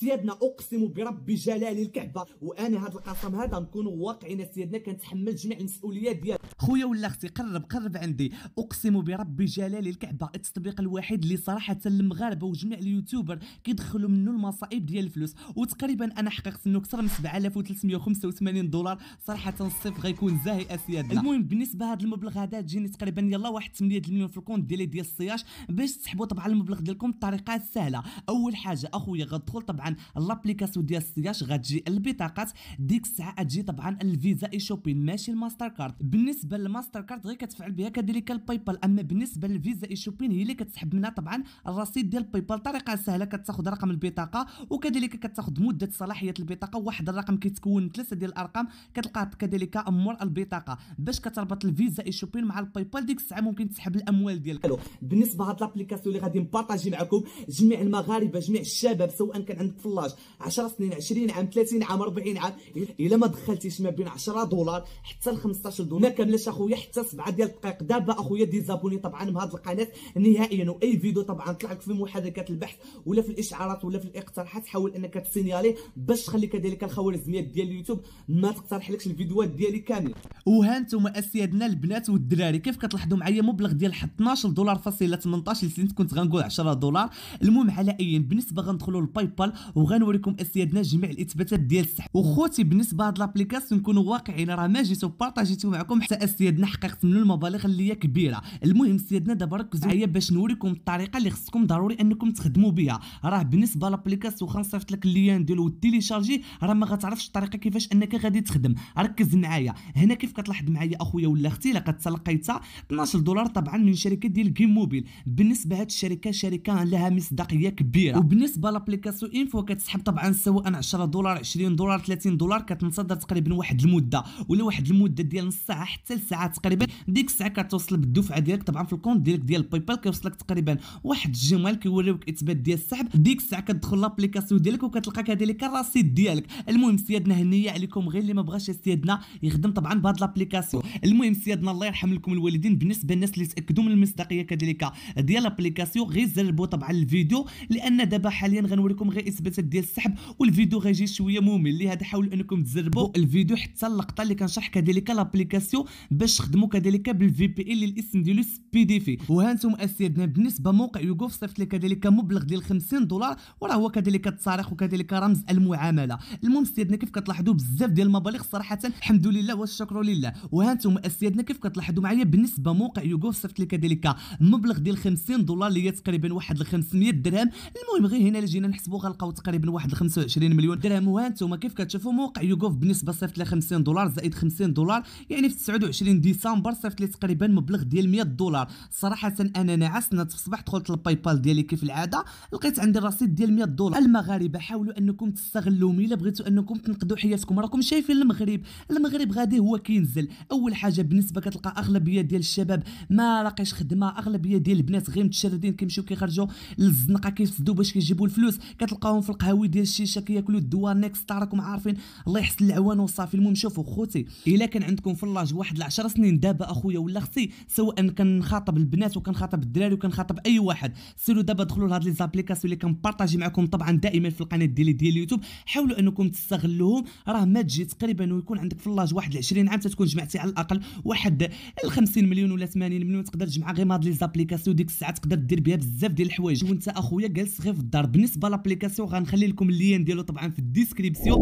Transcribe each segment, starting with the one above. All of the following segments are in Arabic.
سيادنا اقسم برب جلال الكعبه وانا هذا القسم هذا نكون واقعين سيادنا كنتحمل جميع المسؤوليات ديال خويا ولا اختي قرب قرب عندي اقسم برب جلال الكعبه التطبيق الوحيد اللي صراحه المغاربه وجميع اليوتيوبر كيدخلوا منه المصائب ديال الفلوس وتقريبا انا حققت منه اكثر من 7385 دولار صراحه الصيف غيكون زاهي اسيادنا المهم بالنسبه لهذا المبلغ هذا جيني تقريبا يلا واحد 8 مليون في الكونت ديالي ديال الصياش باش تسحبوا طبعا المبلغ ديالكم بطريقه سهله اول حاجه اخويا غدخل طبعا لابليكاسيون ديال السياج غتجي البطاقات ديك الساعه غتجي طبعا الفيزا اي شوبين ماشي الماستر كارد بالنسبه للماستر كارد غير كتفعل بها كذلك الباي بال اما بالنسبه للفيزا اي شوبين هي اللي كتسحب منها طبعا الرصيد ديال الباي بال طريقه سهله كتاخذ رقم البطاقه وكذلك كتاخذ مده صلاحيه البطاقه واحد الرقم كيتكون من ثلاثه ديال الارقام كتلقاه كذلك مور البطاقه باش كتربط الفيزا اي شوبين مع الباي بال ديك الساعه ممكن تسحب الاموال ديالك بالنسبه لهاد لابليكاسيون اللي غادي نبارطاجي معكم جميع المغاربه جميع الشباب سواء كان عندك الثلاج 10 سنين 20 عام 30 عام 40 عام الا ما دخلتيش ما بين 10 دولار حتى ل 15 دولار ما كاملاش اخويا حتى 7 ديال الدقائق دابا اخويا ديزابوني طبعا من هذه القناه نهائيا واي فيديو طبعا طلع لك في محركات البحث ولا في الاشعارات ولا في الاقتراحات حاول انك تسينيالي باش تخلي كذلك الخوارزميات ديال اليوتيوب ما تقترحلكش الفيديوهات ديالي كامله انتم اسيادنا البنات والدراري كيف كتلاحظوا معايا مبلغ ديال 12 دولار فاصله 18 سنت كنت غنقول 10 دولار المهم على اي بالنسبه غندخلوا للباي بال وغنوريكم اسيادنا جميع الاثباتات ديال السحب وخوتي بالنسبه لهاد لابليكاسيون نكونوا واقعيين راه ما جيتو وبارطاجيته معكم حتى اسيادنا حققت منه المبالغ اللي هي كبيره المهم سيادنا دابا ركزوا معايا باش نوريكم الطريقه اللي خصكم ضروري انكم تخدموا بها راه بالنسبه لابليكاسيون نصيفط لك اللين ديالو وتيليشارجي راه ما غتعرفش الطريقه كيفاش انك غادي تخدم ركز معايا هنا كيف كتلاحظ معايا اخويا ولا اختي الا كتلقيتها 12 دولار طبعا من شركه ديال جيم موبيل بالنسبه لهاد الشركه شركه لها مصداقيه كبيره وبالنسبه لابليكاسيون انفو كتسحب طبعا سواء 10 دولار 20 دولار 30 دولار كتنتظر تقريبا واحد المده ولا واحد المده ديال نص ساعه حتى لساعه تقريبا ديك الساعه كتوصل بالدفعه ديالك طبعا في الكونت ديالك ديال باي بال كيوصلك تقريبا واحد الجمال كيوريوك اثبات ديال السحب ديك الساعه كتدخل لابليكاسيون ديالك وكتلقى كذلك الرصيد ديالك المهم سيادنا هنيه عليكم غير اللي ما بغاش سيادنا يخدم طبعا بهاد لابليكاسيون المهم سيادنا الله يرحم لكم الوالدين بالنسبه للناس اللي تاكدوا من المصداقيه كذلك ديال لابليكاسيون غير زربوا طبعا الفيديو لان دابا حاليا غنوريكم غير النسبات ديال السحب والفيديو غيجي شويه ممل لهذا حاولوا انكم تجربوا الفيديو حتى اللقطه اللي كنشرح كذلك لابليكاسيون باش تخدموا كذلك بالفي بي اي اللي الاسم ديالو سبي دي في وهانتم اسيادنا بالنسبه موقع يوغوف صيفط لي كذلك مبلغ ديال 50 دولار وراه هو كذلك التاريخ وكذلك رمز المعامله المهم سيدنا كيف كتلاحظوا بزاف ديال المبالغ صراحه الحمد لله والشكر لله وهانتم اسيادنا كيف كتلاحظوا معايا بالنسبه موقع يوغوف صيفط لي كذلك مبلغ ديال 50 دولار اللي هي تقريبا واحد ال 500 درهم المهم غير هنا اللي جينا نحسبوا غنلقاو لقاو تقريبا واحد 25 مليون درهم وهانتوما كيف كتشوفوا موقع يوغوف بالنسبه صيفط لي 50 دولار زائد 50 دولار يعني في 29 ديسمبر صيفط لي تقريبا مبلغ ديال 100 دولار صراحه انا نعست نات في الصباح دخلت للباي بال ديالي كيف العاده لقيت عندي الرصيد ديال 100 دولار المغاربه حاولوا انكم تستغلوا الا بغيتوا انكم تنقذوا حياتكم راكم شايفين المغرب المغرب غادي هو كينزل اول حاجه بالنسبه كتلقى اغلبيه ديال الشباب ما لاقيش خدمه اغلبيه ديال البنات غير متشردين كيمشيو كيخرجوا للزنقه كيفسدوا باش كيجيبوا الفلوس كتلقاهم تلقاهم في القهاوي ديال الشيشه كياكلوا الدواء نيكس راكم عارفين الله يحسن العوان وصافي المهم شوفوا خوتي الا كان عندكم في اللاج واحد 10 سنين دابا اخويا ولا اختي سواء كنخاطب البنات وكنخاطب الدراري وكنخاطب اي واحد سيروا دابا دخلوا لهاد لي زابليكاسيون اللي كنبارطاجي معكم طبعا دائما في القناه ديالي ديال اليوتيوب حاولوا انكم تستغلوهم راه ما تجي تقريبا ويكون عندك في اللاج واحد 20 عام تتكون جمعتي على الاقل واحد 50 مليون ولا 80 مليون تقدر تجمع غير هاد لي زابليكاسيون ديك الساعه تقدر دير بها بزاف ديال الحوايج وانت اخويا جالس غير في الدار بالنسبه لابليكاسيون غنخلي لكم اللين ديالو طبعا في الديسكريبسيون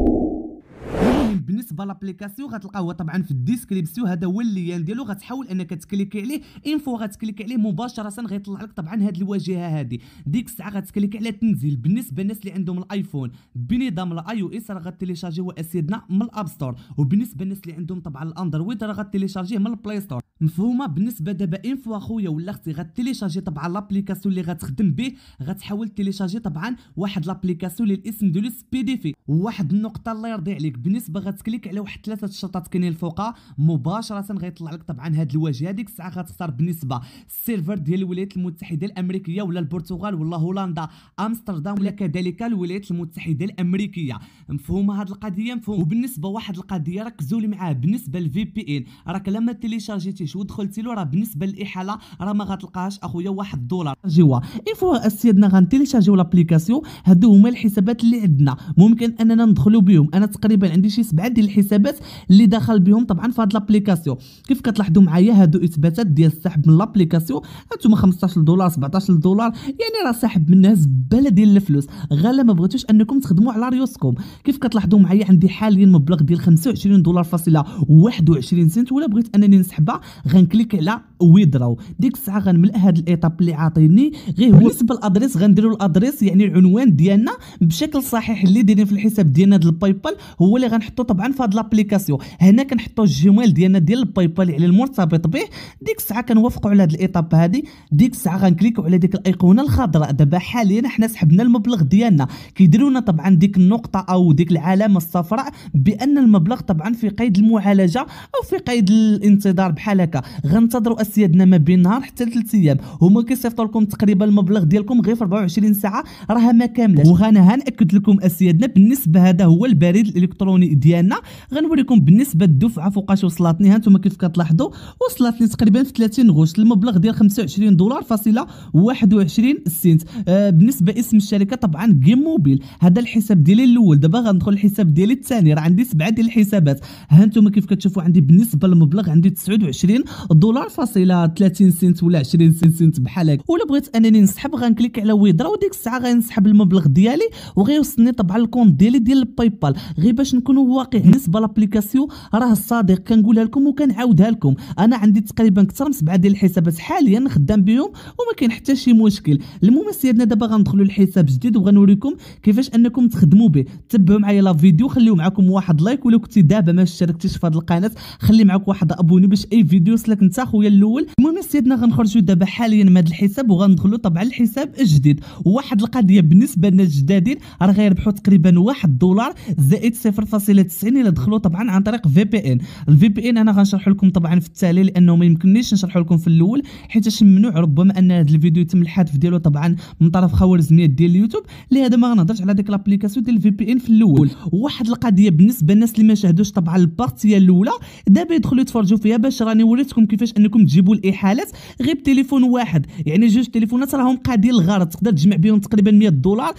بالنسبه لابليكاسيون غتلقاوها طبعا في الديسكريبسيون هذا هو الليان يعني ديالو غتحاول انك تكليكي عليه اون فوا غتكليكي عليه مباشره غيطلع لك طبعا هذه الواجهه هذه ديك الساعه غتكليكي على تنزيل بالنسبه للناس اللي عندهم الايفون بنظام الاي او اس راه غتيليشارجيوه اسيدنا من الاب ستور وبالنسبه للناس اللي عندهم طبعا الاندرويد راه غتيليشارجيه من البلاي ستور مفهومه بالنسبه دابا اون فوا خويا ولا اختي غتيليشارجي طبعا لابليكاسيون اللي غتخدم به غتحاول تيليشارجي طبعا واحد لابليكاسيون اللي الاسم ديالو سبيديفي دي في واحد النقطه الله يرضي عليك بالنسبه غتكليك على واحد ثلاثه الشرطات كاينين الفوقها مباشره غيطلع لك طبعا هذا الواجهه هذيك الساعه غتختار بالنسبه السيرفر ديال الولايات المتحده الامريكيه ولا البرتغال ولا هولندا امستردام ولا كذلك الولايات المتحده الامريكيه مفهومه هذه القضيه مفهوم وبالنسبه واحد القضيه ركزوا لي معاه بالنسبه للفي بي ان راك لما تيليشارجيتي شفتيش ودخلتي له راه بالنسبه للاحاله راه ما غتلقاهاش اخويا واحد الدولار جوا إيه ايفوا سيدنا غنتيليشارجيو لابليكاسيون هادو هما الحسابات اللي عندنا ممكن اننا ندخلو بهم انا تقريبا عندي شي سبعه ديال الحسابات اللي دخل بهم طبعا في هاد لابليكاسيون كيف كتلاحظوا معايا هادو اثباتات ديال السحب من لابليكاسيون هانتوما 15 دولار 17 دولار يعني راه ساحب منها زباله ديال الفلوس غالا ما بغيتوش انكم تخدموا على ريوسكم كيف كتلاحظوا معايا عندي حاليا مبلغ ديال 25 دولار فاصله 21 سنت ولا بغيت انني نسحبها غنكليك على ويدراو ديك الساعه غنملأ هاد الايطاب اللي عاطيني غير هو بالنسبه للادريس غنديروا الادريس يعني العنوان ديالنا بشكل صحيح اللي دايرين في الحساب ديالنا ديال الباي بال هو اللي غنحطو طبعا في هاد لابليكاسيون هنا كنحطو الجيميل ديالنا ديال الباي بال يعني المرتبط به ديك الساعه كنوافقوا على هاد الايطاب هادي ديك الساعه غنكليكو على ديك الايقونه الخضراء دابا حاليا حنا سحبنا المبلغ ديالنا كيديروا لنا طبعا ديك النقطه او ديك العلامه الصفراء بان المبلغ طبعا في قيد المعالجه او في قيد الانتظار بحال هكا غنتظروا اسيادنا ما بين نهار حتى ثلاث ايام هما كيصيفطوا لكم تقريبا المبلغ ديالكم غير في 24 ساعه راه ما كاملاش وغانا هنأكد لكم اسيادنا بالنسبه هذا هو البريد الالكتروني ديالنا غنوريكم بالنسبه الدفعه فوقاش وصلتني ها انتم كيف كتلاحظوا وصلتني تقريبا في 30 غشت المبلغ ديال 25 دولار فاصله 21 سنت آه بالنسبه اسم الشركه طبعا جيم موبيل هذا الحساب ديالي الاول دابا غندخل الحساب ديالي الثاني راه عندي سبعه ديال الحسابات ها انتم كيف كتشوفوا عندي بالنسبه للمبلغ عندي 29 30 دولار فاصله 30 سنت ولا 20 سنت بحال هكا ولا بغيت انني نسحب غنكليك على ويدرا وديك الساعه غنسحب المبلغ ديالي وغيوصلني طبعا الكونت ديالي ديال الباي بال غير باش نكونوا واقع بالنسبه لابليكاسيون راه صادق كنقولها لكم وكنعاودها لكم انا عندي تقريبا اكثر من سبعه ديال الحسابات حاليا خدام بهم وما كاين حتى شي مشكل المهم سيدنا دابا غندخلوا للحساب جديد وغنوريكم كيفاش انكم تخدموا به تبعوا معايا لا فيديو خليو معكم واحد لايك ولو كنتي دابا ما اشتركتيش في هذه القناه خلي معك واحد ابوني باش اي فيديو الفيديو وصلك انت خويا الاول المهم سيدنا غنخرجوا دابا حاليا من هذا الحساب وغندخلوا طبعا الحساب الجديد واحد القضيه بالنسبه لنا الجدادين راه غيربحوا تقريبا 1 دولار زائد 0.90 الا دخلوا طبعا عن طريق في بي ان الفي بي ان انا غنشرح لكم طبعا في التالي لانه ما يمكننيش نشرح لكم في الاول حيت ممنوع ربما ان هذا الفيديو يتم الحذف ديالو طبعا من طرف خوارزميات ديال اليوتيوب لهذا ما غنهضرش على ديك لابليكاسيون ديال الفي بي ان في الاول واحد القضيه بالنسبه للناس اللي ما شاهدوش طبعا البارتيه الاولى دابا يدخلوا يتفرجوا فيها باش راني ولاتكم كيفاش انكم تجيبوا الاحالات غير بتليفون واحد يعني جوج تليفونات راهم قادين الغرض تقدر تجمع بهم تقريبا 100 دولار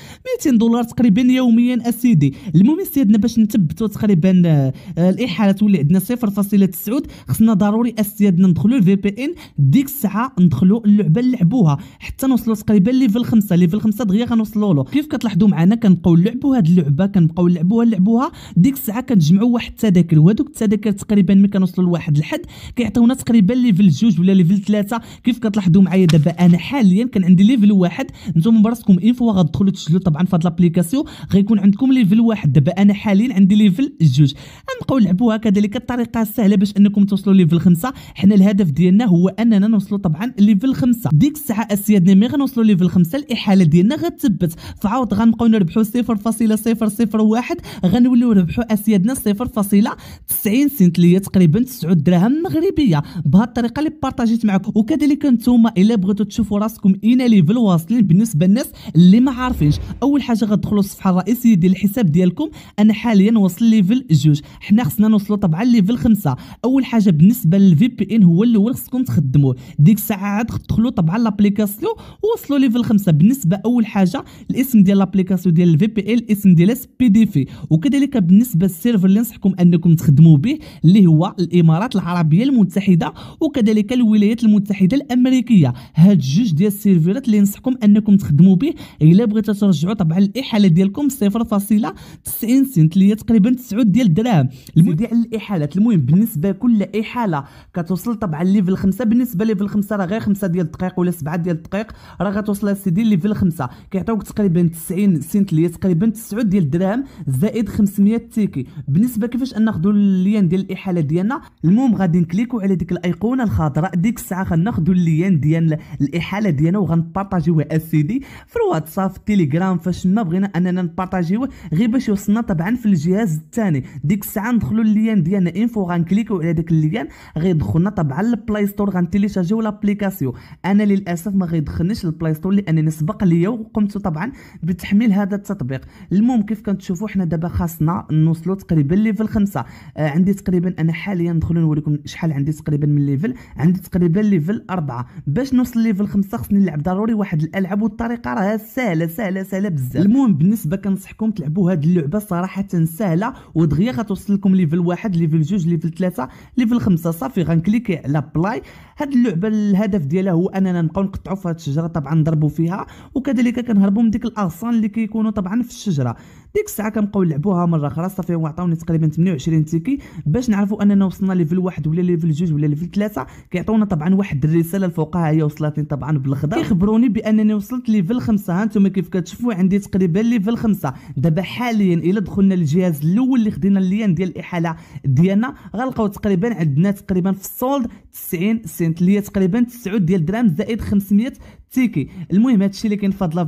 200 دولار تقريبا يوميا اسيدي المهم سيدنا باش نثبتوا تقريبا آه، الاحالات واللي عندنا 0.9 خصنا ضروري اسيادنا ندخلوا الفي بي ان ديك الساعه ندخلوا اللعبه نلعبوها حتى نوصلوا تقريبا ليفل 5 ليفل 5 دغيا غنوصلوا له كيف كتلاحظوا معنا كنبقاو نلعبوا هذه اللعبه كنبقاو نلعبوها نلعبوها ديك الساعه كنجمعوا واحد التذاكر وهذوك التذاكر تقريبا ملي كنوصلوا لواحد الحد كيعطيو وصلونا تقريبا ليفل 2 ولا ليفل 3 كيف كتلاحظوا معايا دابا انا حاليا كان عندي ليفل 1 نتوما براسكم اين فوا غتدخلوا تسجلوا طبعا في هاد لابليكاسيون غيكون عندكم ليفل 1 دابا انا حاليا عندي ليفل 2 غنبقاو نلعبوها كذلك الطريقه السهله باش انكم توصلوا ليفل 5 حنا الهدف ديالنا هو اننا نوصلوا طبعا ليفل 5 ديك الساعه اسيادنا ملي غنوصلوا ليفل 5 الاحاله ديالنا غتثبت فعاود غنبقاو نربحوا 0.001 غنوليو نربحوا اسيادنا 0.90 سنت اللي هي تقريبا 9 دراهم مغربيه الصحيه بهذه الطريقه اللي بارطاجيت معكم وكذلك نتوما الا بغيتوا تشوفوا راسكم اين ليفل واصلين بالنسبه للناس اللي ما عارفينش اول حاجه غتدخلوا الصفحه الرئيسيه ديال الحساب ديالكم انا حاليا واصل ليفل جوج حنا خصنا نوصلوا طبعا ليفل خمسة اول حاجه بالنسبه للفي بي ان هو الاول خصكم تخدموه ديك الساعه عاد تدخلوا طبعا لابليكاسيون ووصلوا ليفل خمسة بالنسبه اول حاجه الاسم ديال لابليكاسيون ديال الفي بي ان الاسم ديالها بي دي في وكذلك بالنسبه للسيرفر اللي نصحكم انكم تخدموا به اللي هو الامارات العربيه المتحده المتحده وكذلك الولايات المتحده الامريكيه هاد جوج ديال السيرفرات اللي نصحكم انكم تخدموا به الا بغيتوا ترجعوا طبعا الاحاله ديالكم 0.90 سنت اللي هي تقريبا 9 ديال الدراهم سيدي على الاحالات المهم بالنسبه لكل احاله كتوصل طبعا ليفل 5 بالنسبه ليفل 5 راه غير 5 ديال الدقائق ولا 7 ديال الدقائق راه غتوصل سيدي ليفل 5 كيعطيوك تقريبا 90 سنت اللي هي تقريبا 9 ديال الدراهم زائد 500 تيكي بالنسبه كيفاش ناخذوا اللين ديال الاحاله ديالنا المهم غادي نكليكو على ديك الايقونه الخضراء ديك الساعه غناخذوا اللين ديال الاحاله ديالنا وغنبارطاجيوه اسيدي في الواتساب في التليجرام فاش ما بغينا اننا نبارطاجيوه غير باش يوصلنا طبعا في الجهاز الثاني ديك الساعه ندخلوا اللين ديالنا انفو غنكليكو على داك اللين غيدخلنا طبعا للبلاي ستور غنتيليشارجيو لابليكاسيون انا للاسف ما غيدخلنيش للبلاي ستور لانني سبق ليا وقمت طبعا بتحميل هذا التطبيق المهم كيف كنتشوفوا حنا دابا خاصنا نوصلوا تقريبا ليفل خمسة آه عندي تقريبا انا حاليا ندخل نوريكم شحال عندي تقريبا من ليفل عندي تقريبا ليفل أربعة باش نوصل ليفل خمسة خصني نلعب ضروري واحد الألعاب والطريقة راه سهلة سهلة سهلة بزاف المهم بالنسبة كنصحكم تلعبوا هاد اللعبة صراحة سهلة ودغيا غتوصل لكم ليفل واحد ليفل جوج ليفل ثلاثة ليفل خمسة صافي غنكليكي على بلاي هاد اللعبة الهدف ديالها هو أننا نبقاو نقطعوا في هاد الشجرة طبعا نضربوا فيها وكذلك كنهربوا من ديك الأغصان اللي كيكونوا طبعا في الشجرة ديك الساعه كنبقاو نلعبوها مره اخرى صافي عطاوني تقريبا 28 تيكي باش نعرفوا اننا وصلنا ليفل واحد ولا ليفل جوج ولا ليفل ثلاثه كيعطونا طبعا واحد الرساله الفوقها هي وصلتني طبعا بالخضر كيخبروني بانني وصلت ليفل خمسه ها انتم كيف كتشوفوا عندي تقريبا ليفل خمسه دابا حاليا الا دخلنا للجهاز الاول اللي خدينا اللين ديال الاحاله ديالنا غنلقاو تقريبا عندنا تقريبا في السولد 90 سنت اللي هي تقريبا 9 ديال درهم زائد 500 تيكي المهم هادشي اللي كاين في هاد